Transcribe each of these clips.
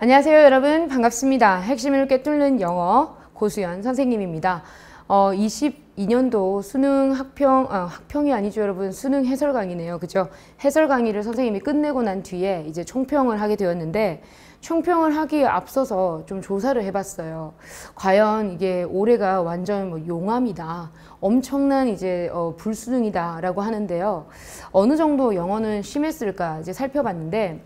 안녕하세요 여러분 반갑습니다. 핵심을 꿰뚫는 영어 고수연 선생님입니다. 어, 22년도 수능 학평, 아, 학평이 아니죠 여러분 수능 해설 강의네요 그죠? 해설 강의를 선생님이 끝내고 난 뒤에 이제 총평을 하게 되었는데 총평을 하기에 앞서서 좀 조사를 해봤어요. 과연 이게 올해가 완전 뭐 용암이다. 엄청난 이제 어, 불수능이다라고 하는데요. 어느 정도 영어는 심했을까 이제 살펴봤는데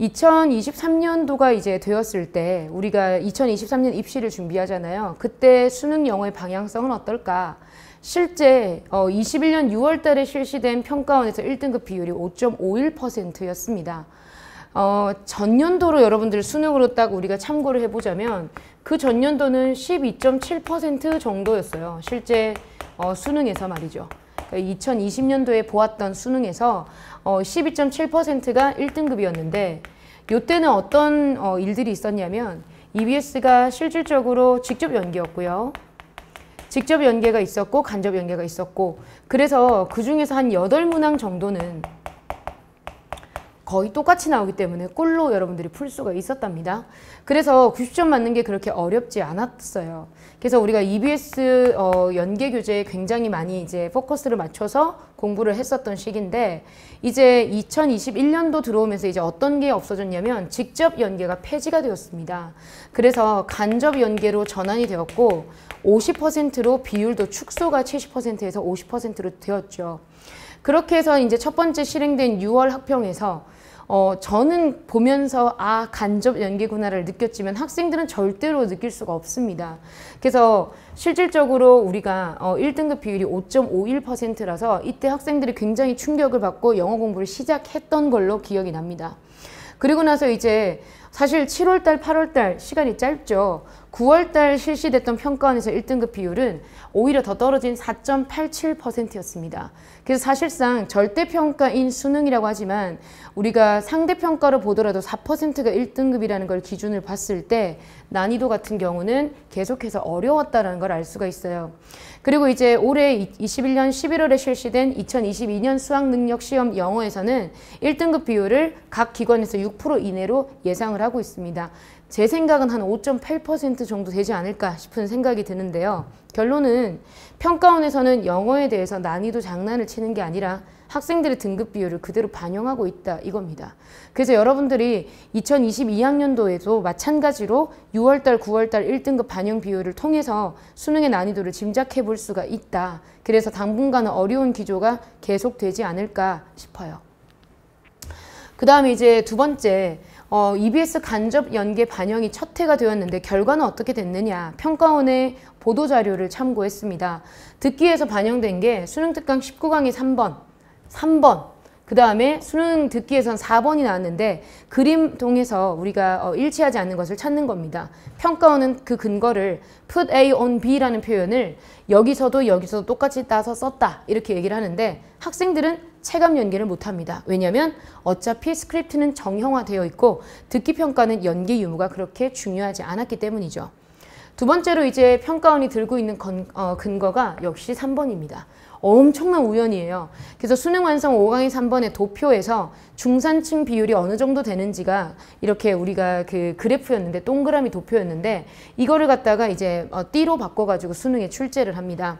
2023년도가 이제 되었을 때 우리가 2023년 입시를 준비하잖아요. 그때 수능 영어의 방향성은 어떨까? 실제 어, 21년 6월 달에 실시된 평가원에서 1등급 비율이 5.51%였습니다. 어, 전년도로 여러분들 수능으로 딱 우리가 참고를 해보자면 그 전년도는 12.7% 정도였어요. 실제 어, 수능에서 말이죠. 2020년도에 보았던 수능에서 12.7%가 어, 1등급이었는데 이때는 어떤 어, 일들이 있었냐면 EBS가 실질적으로 직접 연계였고요. 직접 연계가 있었고 간접 연계가 있었고 그래서 그중에서 한 8문항 정도는 거의 똑같이 나오기 때문에 꼴로 여러분들이 풀 수가 있었답니다. 그래서 90점 맞는 게 그렇게 어렵지 않았어요. 그래서 우리가 EBS 어, 연계 교재에 굉장히 많이 이제 포커스를 맞춰서 공부를 했었던 시기인데 이제 2021년도 들어오면서 이제 어떤 게 없어졌냐면 직접 연계가 폐지가 되었습니다. 그래서 간접 연계로 전환이 되었고 50%로 비율도 축소가 70%에서 50%로 되었죠. 그렇게 해서 이제 첫 번째 실행된 6월 학평에서 어, 저는 보면서 아 간접 연기구나를 느꼈지만 학생들은 절대로 느낄 수가 없습니다. 그래서 실질적으로 우리가 어, 1등급 비율이 5.51%라서 이때 학생들이 굉장히 충격을 받고 영어 공부를 시작했던 걸로 기억이 납니다. 그리고 나서 이제 사실 7월달, 8월달 시간이 짧죠. 9월달 실시됐던 평가원에서 1등급 비율은 오히려 더 떨어진 4.87%였습니다. 그래서 사실상 절대평가인 수능이라고 하지만 우리가 상대평가로 보더라도 4%가 1등급이라는 걸 기준을 봤을 때 난이도 같은 경우는 계속해서 어려웠다는 걸 알 수가 있어요. 그리고 이제 올해 21년 11월에 실시된 2022년 수학능력시험 영어에서는 1등급 비율을 각 기관에서 6% 이내로 예상을 하고 있습니다. 제 생각은 한5.8% 50% 정도 되지 않을까 싶은 생각이 드는데요. 결론은 평가원에서는 영어에 대해서 난이도 장난을 치는 게 아니라 학생들의 등급 비율을 그대로 반영하고 있다 이겁니다. 그래서 여러분들이 2022학년도에도 마찬가지로 6월달, 9월달 1등급 반영 비율을 통해서 수능의 난이도를 짐작해 볼 수가 있다. 그래서 당분간은 어려운 기조가 계속되지 않을까 싶어요. 그 다음에 이제 두 번째 어, EBS 간접 연계 반영이 첫 해가 되었는데 결과는 어떻게 됐느냐 평가원의 보도자료를 참고했습니다. 듣기에서 반영된 게 수능특강 19강의 3번, 3번, 그 다음에 수능 듣기에선 4번이 나왔는데 그림 통해서 우리가 어, 일치하지 않는 것을 찾는 겁니다. 평가원은 그 근거를 put A on B라는 표현을 여기서도 여기서도 똑같이 따서 썼다 이렇게 얘기를 하는데 학생들은 체감 연계를 못합니다. 왜냐하면 어차피 스크립트는 정형화되어 있고 듣기 평가는 연계 유무가 그렇게 중요하지 않았기 때문이죠. 두 번째로 이제 평가원이 들고 있는 건, 어, 근거가 역시 3번입니다. 엄청난 우연이에요. 그래서 수능 완성 5강의 3번의 도표에서 중산층 비율이 어느 정도 되는지가 이렇게 우리가 그 그래프였는데 동그라미 도표였는데 이거를 갖다가 이제 어, 띠로 바꿔가지고 수능에 출제를 합니다.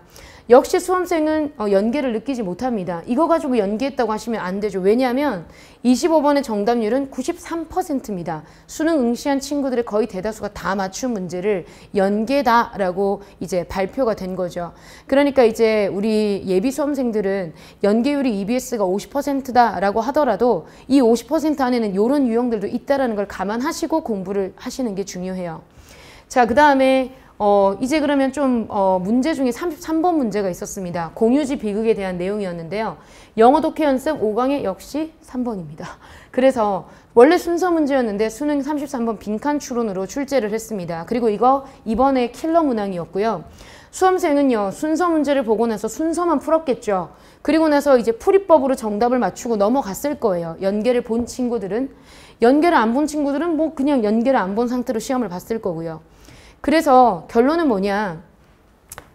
역시 수험생은 어, 연계를 느끼지 못합니다. 이거 가지고 연계했다고 하시면 안 되죠. 왜냐하면 25번의 정답률은 93%입니다. 수능 응시한 친구들의 거의 대다수가 다 맞춘 문제를 연계다라고 이제 발표가 된 거죠. 그러니까 이제 우리 예비 수험생들은 연계율이 EBS가 50%다라고 하더라도 이 50% 안에는 이런 유형들도 있다라는 걸 감안하시고 공부를 하시는 게 중요해요. 자, 그 다음에 어, 이제 그러면 좀 어, 문제 중에 33번 문제가 있었습니다. 공유지 비극에 대한 내용이었는데요. 영어 독해 연습 5강에 역시 3번입니다. 그래서 원래 순서 문제였는데 수능 33번 빈칸 추론으로 출제를 했습니다. 그리고 이거 이번에 킬러 문항이었고요. 수험생은요 순서 문제를 보고 나서 순서만 풀었겠죠 그리고 나서 이제 풀이법으로 정답을 맞추고 넘어갔을 거예요 연계를 본 친구들은 연계를 안 본 친구들은 뭐 그냥 연계를 안 본 상태로 시험을 봤을 거고요 그래서 결론은 뭐냐.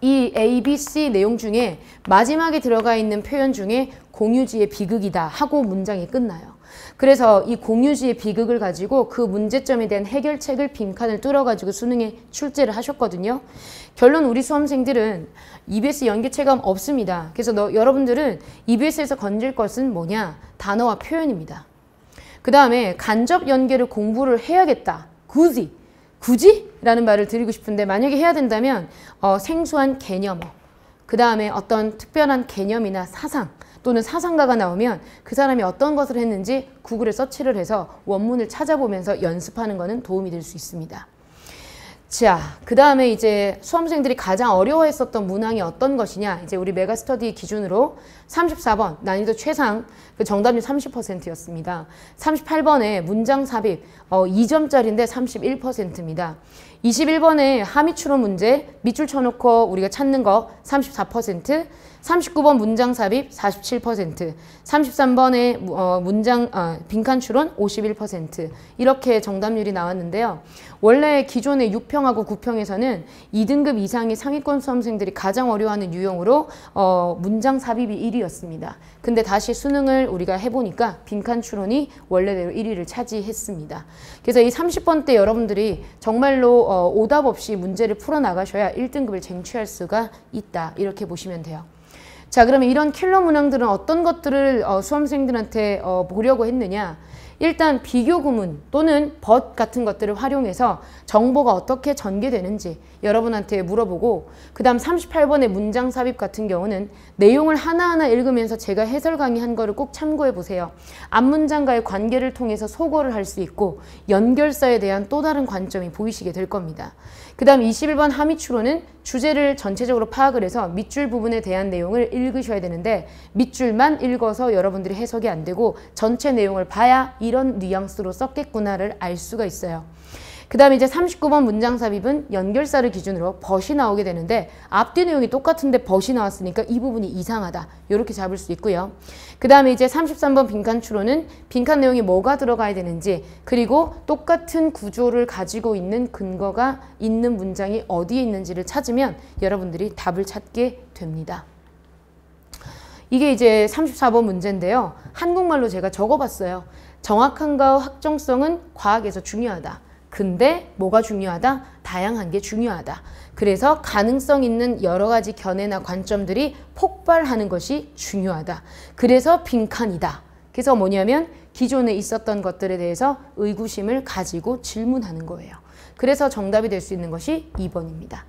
이 A, B, C 내용 중에 마지막에 들어가 있는 표현 중에 공유지의 비극이다 하고 문장이 끝나요. 그래서 이 공유지의 비극을 가지고 그 문제점에 대한 해결책을 빈칸을 뚫어가지고 수능에 출제를 하셨거든요. 결론 우리 수험생들은 EBS 연계 체감 없습니다. 그래서 너, 여러분들은 EBS에서 건질 것은 뭐냐? 단어와 표현입니다. 그 다음에 간접 연계를 공부를 해야겠다. 굳이. 굳이? 라는 말을 드리고 싶은데 만약에 해야 된다면 어, 생소한 개념어 그 다음에 어떤 특별한 개념이나 사상 또는 사상가가 나오면 그 사람이 어떤 것을 했는지 구글에 서치를 해서 원문을 찾아보면서 연습하는 것은 도움이 될 수 있습니다. 자, 그 다음에 이제 수험생들이 가장 어려워했었던 문항이 어떤 것이냐. 이제 우리 메가스터디 기준으로 34번, 난이도 최상, 그 정답률 30%였습니다. 38번에 문장 삽입, 어, 2점짜리인데 31%입니다. 21번에 하미추론 문제 밑줄 쳐놓고 우리가 찾는 거 34%, 39번 문장 삽입 47%, 33번에 어, 문장 어, 빈칸 추론 51% 이렇게 정답률이 나왔는데요. 원래 기존의 6평하고 9평에서는 2등급 이상의 상위권 수험생들이 가장 어려워하는 유형으로 어, 문장 삽입이 1위였습니다. 근데 다시 수능을 우리가 해보니까 빈칸 추론이 원래대로 1위를 차지했습니다. 그래서 이 30번 때 여러분들이 정말로 어, 어, 오답 없이 문제를 풀어나가셔야 1등급을 쟁취할 수가 있다. 이렇게 보시면 돼요. 자 그러면 이런 킬러 문항들은 어떤 것들을 어, 수험생들한테 어, 보려고 했느냐 일단 비교 구문 또는 벗 같은 것들을 활용해서 정보가 어떻게 전개되는지 여러분한테 물어보고 그 다음 38번의 문장 삽입 같은 경우는 내용을 하나하나 읽으면서 제가 해설 강의한 거를 꼭 참고해 보세요. 앞문장과의 관계를 통해서 소거를 할 수 있고 연결사에 대한 또 다른 관점이 보이시게 될 겁니다. 그 다음 21번 하미추로는 주제를 전체적으로 파악을 해서 밑줄 부분에 대한 내용을 읽으셔야 되는데 밑줄만 읽어서 여러분들이 해석이 안 되고 전체 내용을 봐야 이런 뉘앙스로 썼겠구나를 알 수가 있어요. 그 다음에 이제 39번 문장 삽입은 연결사를 기준으로 벗이 나오게 되는데 앞뒤 내용이 똑같은데 벗이 나왔으니까 이 부분이 이상하다. 이렇게 잡을 수 있고요. 그 다음에 이제 33번 빈칸 추론은 빈칸 내용이 뭐가 들어가야 되는지 그리고 똑같은 구조를 가지고 있는 근거가 있는 문장이 어디에 있는지를 찾으면 여러분들이 답을 찾게 됩니다. 이게 이제 34번 문제인데요. 한국말로 제가 적어봤어요. 정확한가 확정성은 과학에서 중요하다. 근데 뭐가 중요하다? 다양한 게 중요하다. 그래서 가능성 있는 여러 가지 견해나 관점들이 폭발하는 것이 중요하다. 그래서 빈칸이다. 그래서 뭐냐면 기존에 있었던 것들에 대해서 의구심을 가지고 질문하는 거예요. 그래서 정답이 될 수 있는 것이 2번입니다.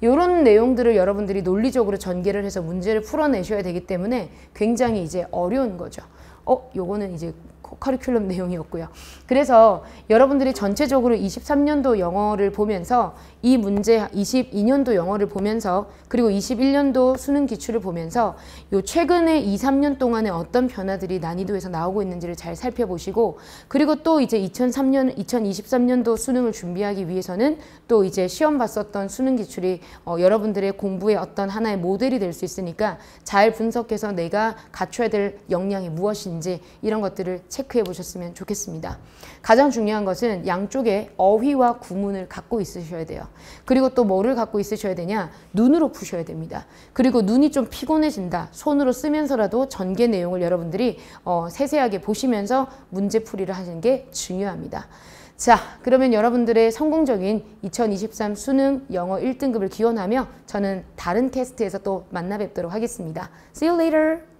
이런 내용들을 여러분들이 논리적으로 전개를 해서 문제를 풀어내셔야 되기 때문에 굉장히 이제 어려운 거죠. 어, 요거는 이제 커리큘럼 내용이었고요. 그래서 여러분들이 전체적으로 23년도 영어를 보면서 이 문제 22년도 영어를 보면서 그리고 21년도 수능 기출을 보면서 요 최근에 2, 3년 동안에 어떤 변화들이 난이도에서 나오고 있는지를 잘 살펴보시고 그리고 또 이제 2003년 2023년도 수능을 준비하기 위해서는 또 이제 시험 봤었던 수능 기출이 어, 여러분들의 공부의 어떤 하나의 모델이 될 수 있으니까 잘 분석해서 내가 갖춰야 될 역량이 무엇인지 이런 것들을 체크해 보셨으면 좋겠습니다. 가장 중요한 것은 양쪽에 어휘와 구문을 갖고 있으셔야 돼요. 그리고 또 뭐를 갖고 있으셔야 되냐? 눈으로 푸셔야 됩니다. 그리고 눈이 좀 피곤해진다. 손으로 쓰면서라도 전개 내용을 여러분들이 어, 세세하게 보시면서 문제풀이를 하시는 게 중요합니다. 자 그러면 여러분들의 성공적인 2023 수능 영어 1등급을 기원하며 저는 다른 캐스트에서 또 만나 뵙도록 하겠습니다. See you later!